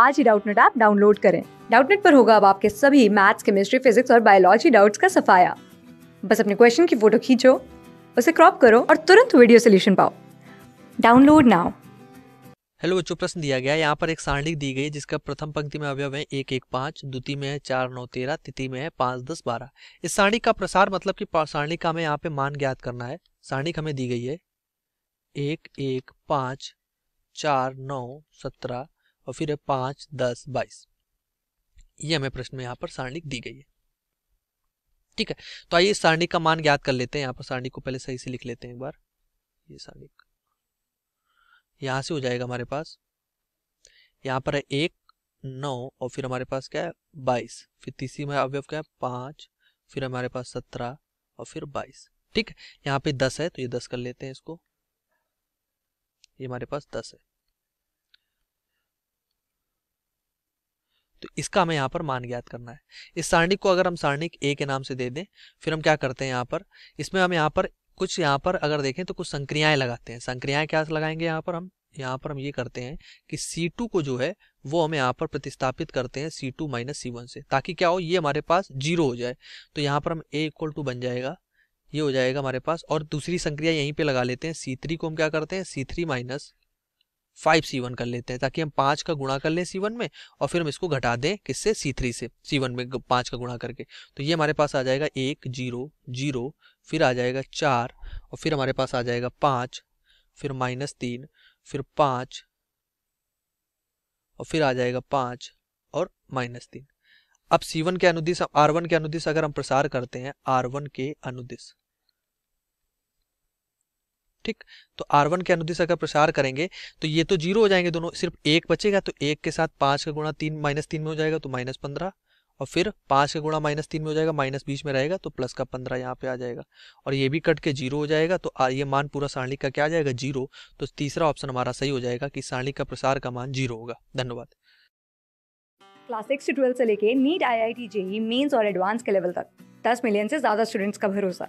आज ही Doubtnut app download करें डाउटनेट पर होगा अब आपके सभी मैथ्स केमिस्ट्री फिजिक्स और बायोलॉजी डाउट्स का सफाया बस अपने क्वेश्चन की फोटो खींचो उसे क्रॉप करो और तुरंत वीडियो सोल्यूशन पाओ डाउनलोड नाउ हेलो बच्चों प्रश्न दिया गया यहाँ पर एक सारणी दी गई जिसका प्रथम पंक्ति में अवयव है एक एक पाँच द्वितीय में है चार नौ तेरह तृतीय में है पाँच दस बारह इस सारणी का प्रसार मतलब कि सारणी का हमें यहाँ पे मान ज्ञात करना है सारणी हमें दी गई है एक एक पाँच चार नौ सत्रह और फिर है पांच दस बाईस ये हमें प्रश्न में यहाँ पर सारणिक दी गई है ठीक है तो आइए सारणिक का मान ज्ञात कर लेते हैं यहाँ पर सारणिक को पहले सही से लिख लेते हैं एक बार ये सारणिक यहां से हो जाएगा हमारे पास यहाँ पर है एक नौ और फिर हमारे पास क्या है बाईस फिर तीसरी में अवयव क्या है पांच फिर हमारे पास सत्रह और फिर बाईस ठीक है यहाँ पे दस है तो ये दस कर लेते हैं इसको ये हमारे पास दस है तो इसका हमें यहाँ पर मान ज्ञात करना है इस सारणिक को अगर हम सारणिक ए के नाम से दे दें फिर हम क्या करते हैं यहाँ पर इसमें हम यहाँ पर कुछ यहाँ पर अगर देखें तो कुछ संक्रियाएं लगाते हैं संक्रियाएं क्या लगाएंगे यहाँ पर हम यहाँ पर हम ये करते हैं कि C2 को जो है वो हमें यहाँ पर प्रतिस्थापित करते हैं C2 टू माइनस सी से ताकि क्या हो ये हमारे पास जीरो हो जाए तो यहाँ पर हम A इक्वल टू बन जाएगा ये हो जाएगा हमारे पास और दूसरी संक्रिया यहीं पे लगा लेते हैं C3 को हम क्या करते हैं C3 three minus five C one कर लेते हैं ताकि हम पाँच का गुणा कर लें सी वन में और फिर हम इसको घटा दें किससे सी थ्री से सी वन में पाँच का गुणा करके तो ये हमारे पास आ जाएगा एक जीरो जीरो फिर आ जाएगा चार और फिर हमारे पास आ जाएगा पाँच फिर माइनस तीन फिर पाँच और फिर आ जाएगा पाँच और माइनस तीन अब सी वन के अनुदिश आर वन के अनुदिश अगर हम प्रसार करते हैं आर वन के अनुदिश ठीक तो आर वन के अनुदिशा अगर प्रसार करेंगे तो ये तो जीरो हो जाएंगे दोनों सिर्फ एक बचेगा तो एक के साथ पाँच का गुणा तीन माइनस तीन में हो जाएगा तो माइनस पंद्रह और फिर पाँच का गुणा माइनस तीन में हो जाएगा माइनस बीस में रहेगा तो प्लस का पंद्रह यहाँ पे आ जाएगा और ये भी कट के जीरो हो जाएगा तो ये मान पूरा सारणी का क्या आ जाएगा जीरो तो तीसरा ऑप्शन हमारा सही हो जाएगा कि सारणी का प्रसार का मान जीरो होगा धन्यवाद क्लास सिक्स से ट्वेल्थ से लेके NEET I I T JEE mains और एडवांस के लेवल तक दस मिलियन से ज़्यादा स्टूडेंट्स का भरोसा